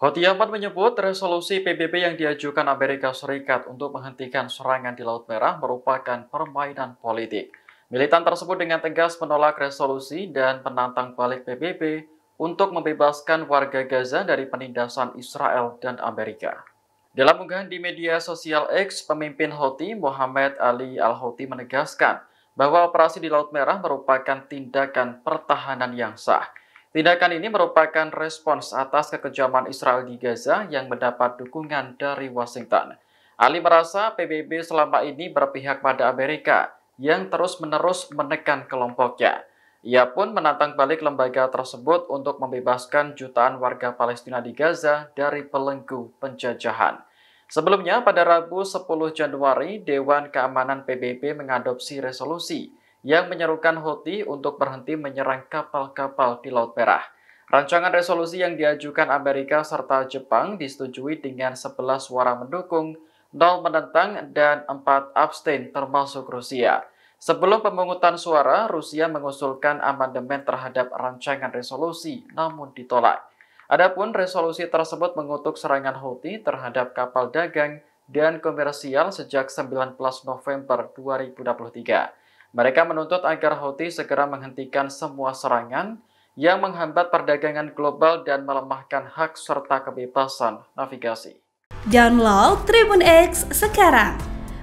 Hoti Ahmad menyebut resolusi PBB yang diajukan Amerika Serikat untuk menghentikan serangan di Laut Merah merupakan permainan politik. Militan tersebut dengan tegas menolak resolusi dan penantang balik PBB untuk membebaskan warga Gaza dari penindasan Israel dan Amerika. Dalam unggahan di media sosial X, pemimpin Houthi Muhammad Ali Al-Houthi menegaskan bahwa operasi di Laut Merah merupakan tindakan pertahanan yang sah. Tindakan ini merupakan respons atas kekejaman Israel di Gaza yang mendapat dukungan dari Washington. Ali merasa PBB selama ini berpihak pada Amerika yang terus-menerus menekan kelompoknya. Ia pun menantang balik lembaga tersebut untuk membebaskan jutaan warga Palestina di Gaza dari pelenggu penjajahan. Sebelumnya, pada Rabu 10 Januari, Dewan Keamanan PBB mengadopsi resolusi yang menyerukan Houthi untuk berhenti menyerang kapal-kapal di Laut Merah. Rancangan resolusi yang diajukan Amerika serta Jepang disetujui dengan 11 suara mendukung, 0 menentang, dan 4 abstain termasuk Rusia. Sebelum pemungutan suara, Rusia mengusulkan amandemen terhadap rancangan resolusi, namun ditolak. Adapun resolusi tersebut mengutuk serangan Houthi terhadap kapal dagang dan komersial sejak 19 November 2023. Mereka menuntut agar Houthi segera menghentikan semua serangan yang menghambat perdagangan global dan melemahkan hak serta kebebasan navigasi. Download Tribun X sekarang